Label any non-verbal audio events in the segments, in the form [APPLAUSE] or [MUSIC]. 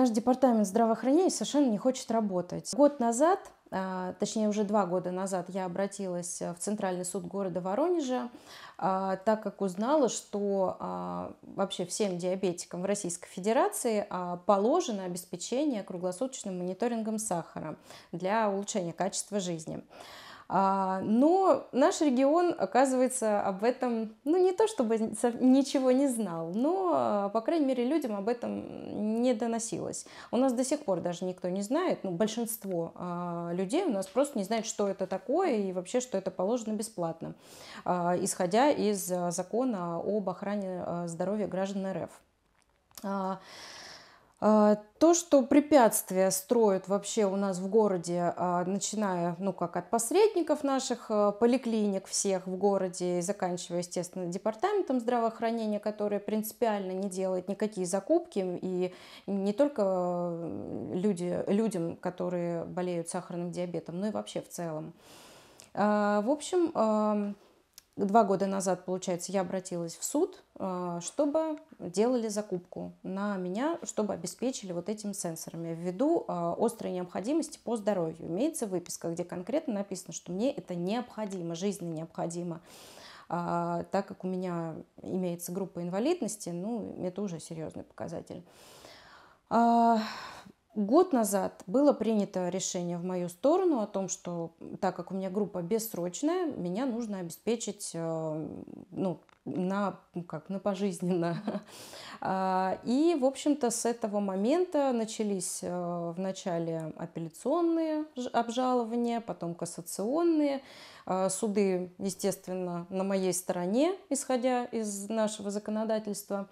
Наш департамент здравоохранения совершенно не хочет работать. Год назад, а, точнее уже два года назад, я обратилась э, в Центральный суд города Воронежа, а, так как узнала, что а, вообще всем диабетикам в Российской Федерации положено обеспечение круглосуточным мониторингом сахара для улучшения качества жизни. А, но наш регион, оказывается, об этом, ну не то чтобы ничего не знал, но, по крайней мере, людям об этом не доносилось. У нас до сих пор даже никто не знает, ну большинство а, людей у нас просто не знает, что это такое и вообще, что это положено бесплатно, а, исходя из закона об охране здоровья граждан РФ. А, то, что препятствия строят вообще у нас в городе, а, начиная, ну, как от посредников наших, а, поликлиник всех в городе, и заканчивая, естественно, департаментом здравоохранения, который принципиально не делает никакие закупки, и не только люди, людям, которые болеют сахарным диабетом, но и вообще в целом. В общем, два года назад, получается, я обратилась в суд, э, чтобы делали закупку на меня, чтобы обеспечили вот этими сенсорами ввиду э, острой необходимости по здоровью. Имеется выписка, где конкретно написано, что мне это необходимо, жизненно необходимо. А, так как у меня имеется группа инвалидности, ну, это уже серьезный показатель. А, Год назад было принято решение в мою сторону о том, что так как у меня группа бессрочная, меня нужно обеспечить э, ну, на, ну, как, на пожизненно. [LAUGHS] А, и, в общем-то, с этого момента начались э, вначале апелляционные обжалования, потом кассационные. А, суды, естественно, на моей стороне, исходя из нашего законодательства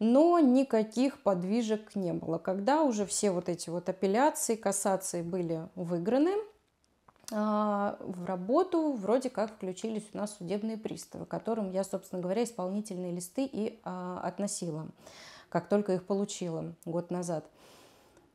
но никаких подвижек не было. Когда уже все вот эти вот апелляции, кассации были выиграны, а, в работу вроде как включились у нас судебные приставы, которым я, собственно говоря, исполнительные листы и а, относила, как только их получила год назад.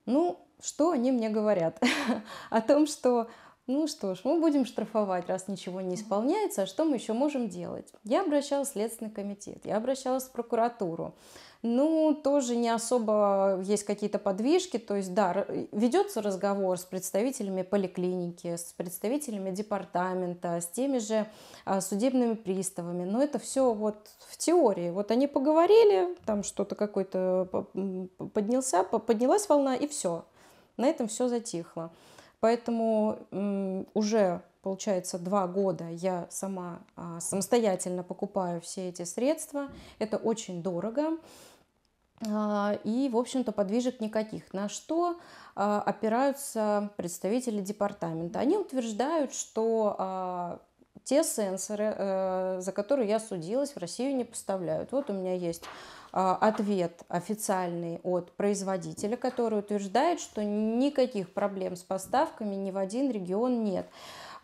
Ну, что они мне говорят? [LAUGHS] О том, что ну что ж, мы будем штрафовать, раз ничего не исполняется, а что мы еще можем делать? Я обращалась в Следственный комитет, я обращалась в прокуратуру. Ну, тоже не особо есть какие-то подвижки, то есть, да, ведется разговор с представителями поликлиники, с представителями департамента, с теми же а, судебными приставами, но это все вот в теории. Вот они поговорили, там что-то какой-то поднялся, поднялась волна, и все. На этом все затихло. Поэтому уже, получается, два года я сама а, самостоятельно покупаю все эти средства. Это очень дорого. А, и, в общем-то, подвижек никаких. На что а, опираются представители департамента? Они утверждают, что те сенсоры, э, за которые я судилась, в Россию не поставляют. Вот у меня есть а, ответ официальный от производителя, который утверждает, что никаких проблем с поставками ни в один регион нет.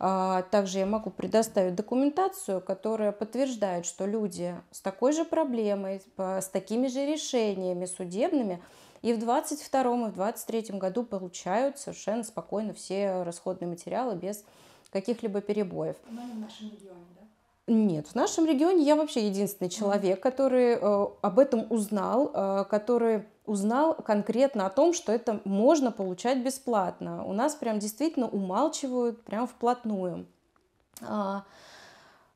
А, также я могу предоставить документацию, которая подтверждает, что люди с такой же проблемой, с такими же решениями судебными и в 22 и в 23 году получают совершенно спокойно все расходные материалы без каких-либо перебоев. Но не в нашем регионе, да? Нет, в нашем регионе я вообще единственный человек, который э, об этом узнал, э, который узнал конкретно о том, что это можно получать бесплатно. У нас прям действительно умалчивают прям вплотную. А,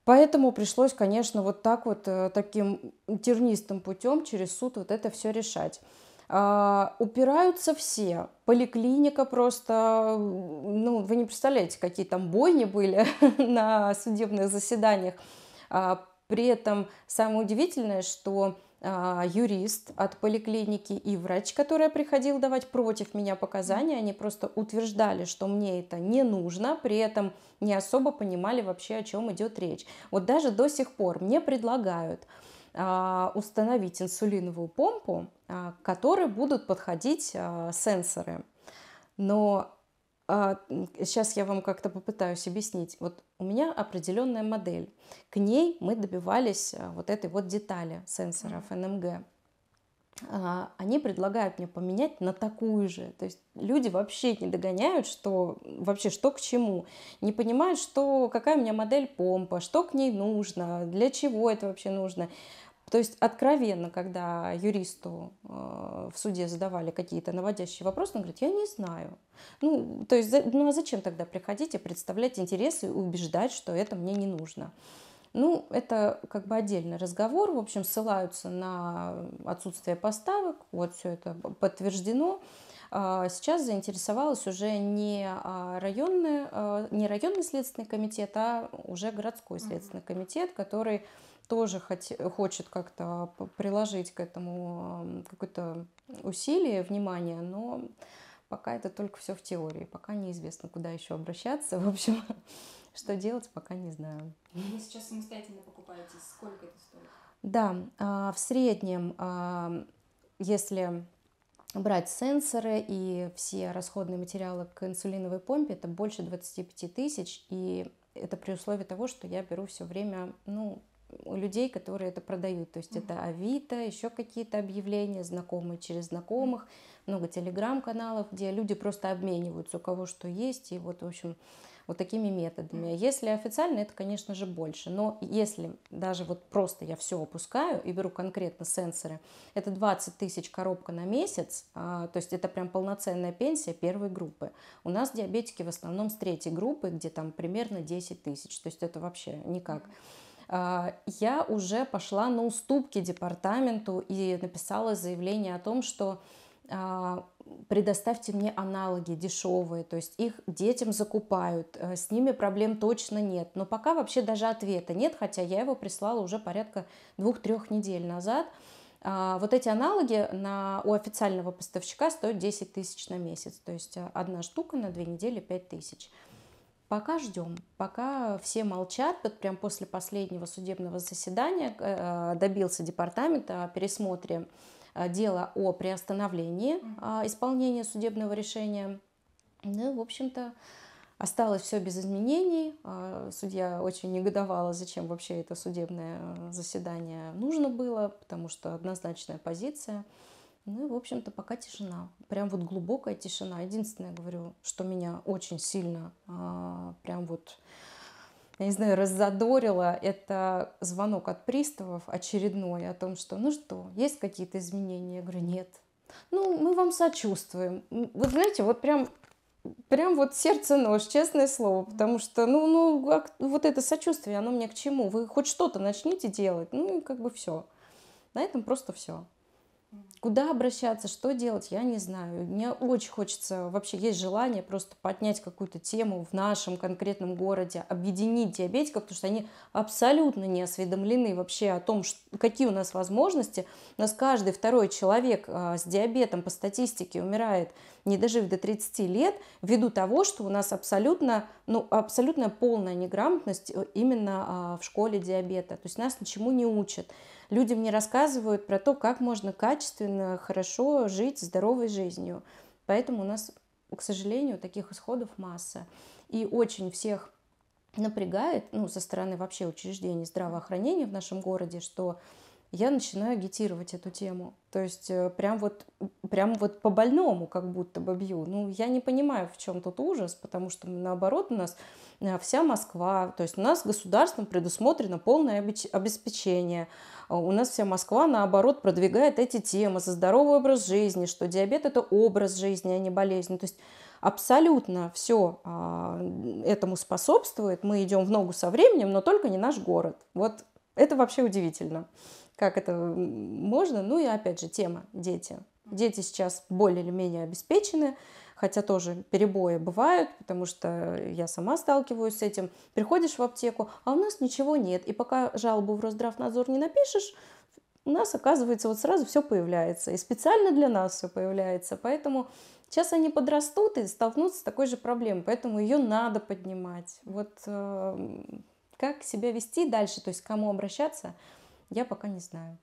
поэтому пришлось, конечно, вот так вот э, таким тернистым путем через суд вот это все решать. А, упираются все. Поликлиника просто, ну, вы не представляете, какие там бойни были [LAUGHS] на судебных заседаниях. А, при этом самое удивительное, что а, юрист от поликлиники и врач, который приходил давать против меня показания, они просто утверждали, что мне это не нужно, при этом не особо понимали вообще, о чем идет речь. Вот даже до сих пор мне предлагают а, установить инсулиновую помпу, а, к которой будут подходить а, сенсоры. Но сейчас я вам как-то попытаюсь объяснить. Вот у меня определенная модель. К ней мы добивались вот этой вот детали сенсоров НМГ. А, они предлагают мне поменять на такую же. То есть люди вообще не догоняют, что вообще что к чему. Не понимают, что какая у меня модель помпа, что к ней нужно, для чего это вообще нужно. То есть откровенно, когда юристу а, в суде задавали какие-то наводящие вопросы, он говорит, я не знаю. Ну, то есть, ну а зачем тогда приходить и представлять интересы и убеждать, что это мне не нужно? Ну, это как бы отдельный разговор. В общем, ссылаются на отсутствие поставок. Вот все это подтверждено. А, сейчас заинтересовалась уже не а, районный, а, не районный следственный комитет, а уже городской следственный комитет, который тоже хоть, хочет как-то приложить к этому какое-то усилие, внимание, но пока это только все в теории, пока неизвестно, куда еще обращаться. [LAUGHS] В общем, что делать, пока не знаю. Вы сейчас самостоятельно покупаете, сколько это стоит? Да, а, в среднем, а, если брать сенсоры и все расходные материалы к инсулиновой помпе, это больше 25 тысяч, и это при условии того, что я беру все время, ну, у людей, которые это продают. То есть mm это Авито, еще какие-то объявления, знакомые через знакомых, много телеграм-каналов, где люди просто обмениваются, у кого что есть. И вот, в общем, вот такими методами. Если официально, это, конечно же, больше. Но если даже вот просто я все опускаю и беру конкретно сенсоры, это 20 тысяч коробка на месяц, а, то есть это прям полноценная пенсия первой группы. У нас диабетики в основном с третьей группы, где там примерно 10 тысяч, то есть это вообще никак а, я уже пошла на уступки департаменту и написала заявление о том, что а, предоставьте мне аналоги дешевые, то есть их детям закупают, э, с ними проблем точно нет. Но пока вообще даже ответа нет, хотя я его прислала уже порядка двух-трех недель назад. А, вот эти аналоги на, у официального поставщика стоят 10 тысяч на месяц, то есть э, одна штука на две недели 5 тысяч. Пока ждем, пока все молчат, вот прям после последнего судебного заседания э, добился департамента о пересмотре Э, дело о приостановлении а, исполнения судебного решения. Ну, в общем-то, Осталось все без изменений. А, судья очень негодовала, зачем вообще это судебное э, заседание нужно было, потому что однозначная позиция. Ну и, в общем-то, пока тишина. Прям вот глубокая тишина. Единственное, говорю, что меня очень сильно а, прям вот я не знаю, раззадорила это звонок от приставов очередной о том, что ну что, есть какие-то изменения? Я говорю, нет. Ну, мы вам сочувствуем. Вы знаете, вот прям прям вот сердце нож, честное слово, потому что, ну, ну, как, вот это сочувствие, оно мне к чему? Вы хоть что-то начните делать, ну, и как бы все. На этом просто все. Куда обращаться, что делать, я не знаю. Мне очень хочется, вообще есть желание просто поднять какую-то тему в нашем конкретном городе, объединить диабетиков, потому что они абсолютно не осведомлены вообще о том, что, какие у нас возможности. У нас каждый второй человек а, с диабетом по статистике умирает, не дожив до 30 лет, ввиду того, что у нас абсолютно, ну, абсолютно полная неграмотность э, именно а, в школе диабета. То есть нас ничему не учат люди мне рассказывают про то, как можно качественно, хорошо жить здоровой жизнью. Поэтому у нас, к сожалению, таких исходов масса. И очень всех напрягает, ну, со стороны вообще учреждений здравоохранения в нашем городе, что я начинаю агитировать эту тему. То есть э, прям вот, прям вот по-больному как будто бы бью. Ну, я не понимаю, в чем тут ужас, потому что наоборот у нас э, вся Москва, то есть у нас государством предусмотрено полное обеспечение. Э, у нас вся Москва, наоборот, продвигает эти темы за здоровый образ жизни, что диабет – это образ жизни, а не болезнь. То есть абсолютно все а, этому способствует. Мы идем в ногу со временем, но только не наш город. Вот это вообще удивительно как это можно. Ну и опять же тема дети. Дети сейчас более или менее обеспечены, хотя тоже перебои бывают, потому что я сама сталкиваюсь с этим. Приходишь в аптеку, а у нас ничего нет. И пока жалобу в Росздравнадзор не напишешь, у нас, оказывается, вот сразу все появляется. И специально для нас все появляется. Поэтому сейчас они подрастут и столкнутся с такой же проблемой. Поэтому ее надо поднимать. Вот э, как себя вести дальше, то есть к кому обращаться – я пока не знаю.